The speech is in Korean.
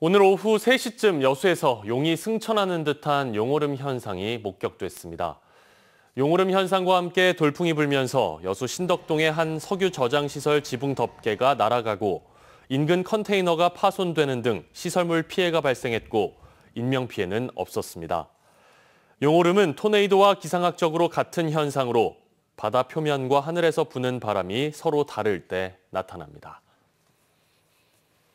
오늘 오후 3시쯤 여수에서 용이 승천하는 듯한 용오름 현상이 목격됐습니다. 용오름 현상과 함께 돌풍이 불면서 여수 신덕동의 한 석유 저장시설 지붕 덮개가 날아가고 인근 컨테이너가 파손되는 등 시설물 피해가 발생했고 인명피해는 없었습니다. 용오름은 토네이도와 기상학적으로 같은 현상으로 바다 표면과 하늘에서 부는 바람이 서로 다를 때 나타납니다.